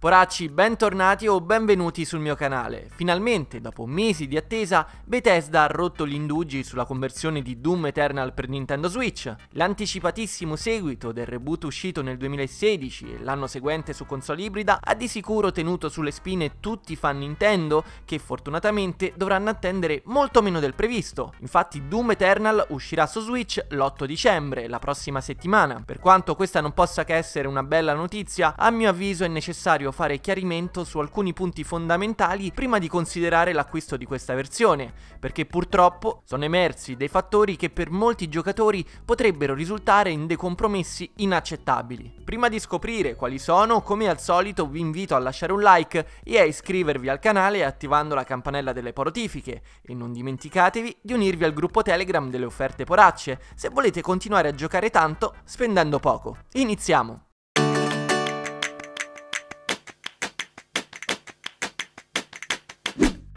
Poracci, bentornati o benvenuti sul mio canale. Finalmente, dopo mesi di attesa, Bethesda ha rotto gli indugi sulla conversione di Doom Eternal per Nintendo Switch. L'anticipatissimo seguito del reboot uscito nel 2016 e l'anno seguente su console ibrida ha di sicuro tenuto sulle spine tutti i fan Nintendo che fortunatamente dovranno attendere molto meno del previsto. Infatti Doom Eternal uscirà su Switch l'8 dicembre, la prossima settimana. Per quanto questa non possa che essere una bella notizia, a mio avviso è necessario necessario fare chiarimento su alcuni punti fondamentali prima di considerare l'acquisto di questa versione, perché purtroppo sono emersi dei fattori che per molti giocatori potrebbero risultare in dei compromessi inaccettabili. Prima di scoprire quali sono, come al solito vi invito a lasciare un like e a iscrivervi al canale attivando la campanella delle notifiche e non dimenticatevi di unirvi al gruppo Telegram delle offerte poracce se volete continuare a giocare tanto spendendo poco. Iniziamo!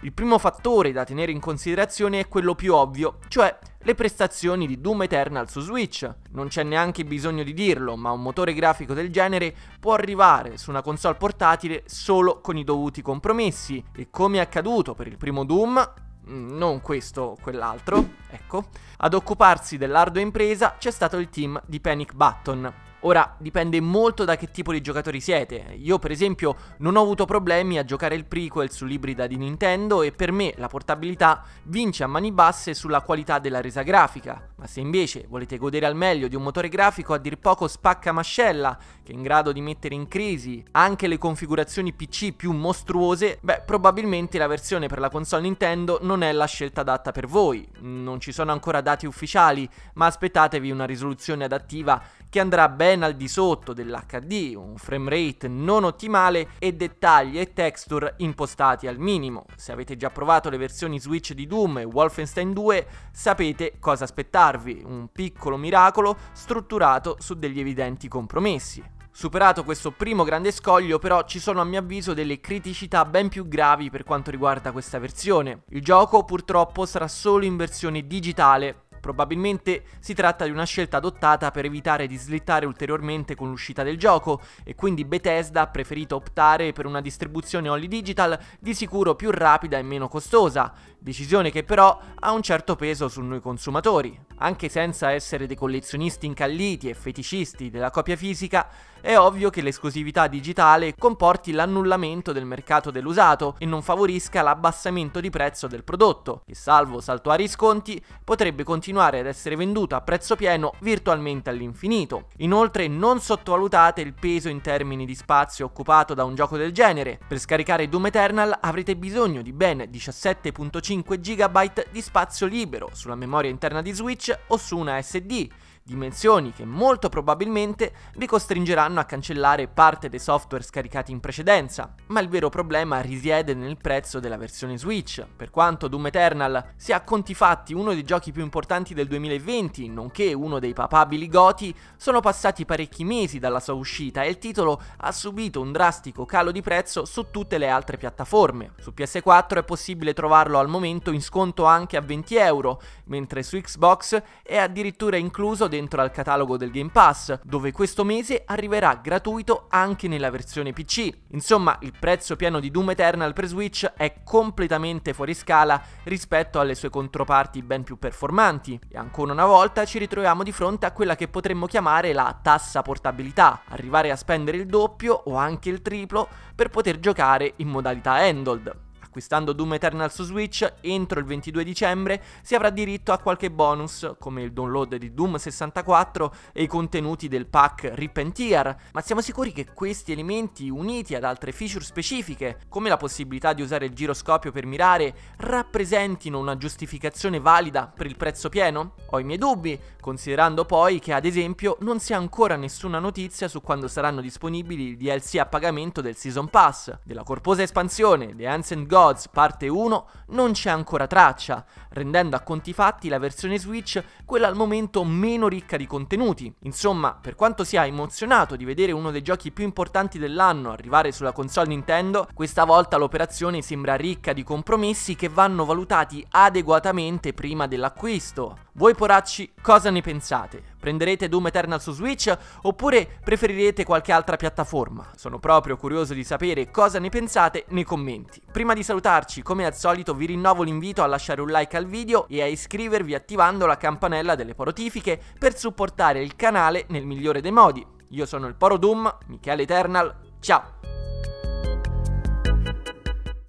Il primo fattore da tenere in considerazione è quello più ovvio, cioè le prestazioni di Doom Eternal su Switch. Non c'è neanche bisogno di dirlo, ma un motore grafico del genere può arrivare su una console portatile solo con i dovuti compromessi, e come è accaduto per il primo Doom, mm, non questo, quell'altro, ecco. Ad occuparsi dell'ardua impresa c'è stato il team di Panic Button, Ora dipende molto da che tipo di giocatori siete. Io per esempio non ho avuto problemi a giocare il prequel sull'ibrida di Nintendo e per me la portabilità vince a mani basse sulla qualità della resa grafica. Ma se invece volete godere al meglio di un motore grafico a dir poco spaccamascella, che è in grado di mettere in crisi anche le configurazioni PC più mostruose, beh probabilmente la versione per la console Nintendo non è la scelta adatta per voi. Non ci sono ancora dati ufficiali, ma aspettatevi una risoluzione adattiva che andrà ben al di sotto dell'HD, un frame rate non ottimale e dettagli e texture impostati al minimo. Se avete già provato le versioni Switch di Doom e Wolfenstein 2 sapete cosa aspettarvi, un piccolo miracolo strutturato su degli evidenti compromessi. Superato questo primo grande scoglio però ci sono a mio avviso delle criticità ben più gravi per quanto riguarda questa versione. Il gioco purtroppo sarà solo in versione digitale Probabilmente si tratta di una scelta adottata per evitare di slittare ulteriormente con l'uscita del gioco e quindi Bethesda ha preferito optare per una distribuzione only digital di sicuro più rapida e meno costosa, decisione che però ha un certo peso su noi consumatori anche senza essere dei collezionisti incalliti e feticisti della copia fisica, è ovvio che l'esclusività digitale comporti l'annullamento del mercato dell'usato e non favorisca l'abbassamento di prezzo del prodotto, che salvo saltuari sconti potrebbe continuare ad essere venduto a prezzo pieno virtualmente all'infinito. Inoltre non sottovalutate il peso in termini di spazio occupato da un gioco del genere. Per scaricare Doom Eternal avrete bisogno di ben 17.5 GB di spazio libero sulla memoria interna di Switch Switch o su una SD dimensioni che molto probabilmente vi costringeranno a cancellare parte dei software scaricati in precedenza, ma il vero problema risiede nel prezzo della versione Switch. Per quanto Doom Eternal sia a conti fatti uno dei giochi più importanti del 2020, nonché uno dei papabili goti, sono passati parecchi mesi dalla sua uscita e il titolo ha subito un drastico calo di prezzo su tutte le altre piattaforme. Su PS4 è possibile trovarlo al momento in sconto anche a 20 euro, mentre su Xbox è addirittura incluso dentro dentro al catalogo del Game Pass, dove questo mese arriverà gratuito anche nella versione PC. Insomma, il prezzo pieno di Doom Eternal per Switch è completamente fuori scala rispetto alle sue controparti ben più performanti. E ancora una volta ci ritroviamo di fronte a quella che potremmo chiamare la tassa portabilità, arrivare a spendere il doppio o anche il triplo per poter giocare in modalità handheld. Acquistando Doom Eternal su Switch, entro il 22 dicembre si avrà diritto a qualche bonus, come il download di Doom 64 e i contenuti del pack Repentir, ma siamo sicuri che questi elementi, uniti ad altre feature specifiche, come la possibilità di usare il giroscopio per mirare, rappresentino una giustificazione valida per il prezzo pieno? Ho i miei dubbi, considerando poi che ad esempio non si ha ancora nessuna notizia su quando saranno disponibili i DLC a pagamento del Season Pass, della corposa espansione The Ancient God Gods parte 1 non c'è ancora traccia, rendendo a conti fatti la versione Switch quella al momento meno ricca di contenuti. Insomma, per quanto sia emozionato di vedere uno dei giochi più importanti dell'anno arrivare sulla console Nintendo, questa volta l'operazione sembra ricca di compromessi che vanno valutati adeguatamente prima dell'acquisto. Voi poracci cosa ne pensate? Prenderete Doom Eternal su Switch oppure preferirete qualche altra piattaforma? Sono proprio curioso di sapere cosa ne pensate nei commenti. Prima di salutarci, come al solito, vi rinnovo l'invito a lasciare un like al video e a iscrivervi attivando la campanella delle porotifiche per supportare il canale nel migliore dei modi. Io sono il Poro Doom, Michele Eternal, ciao!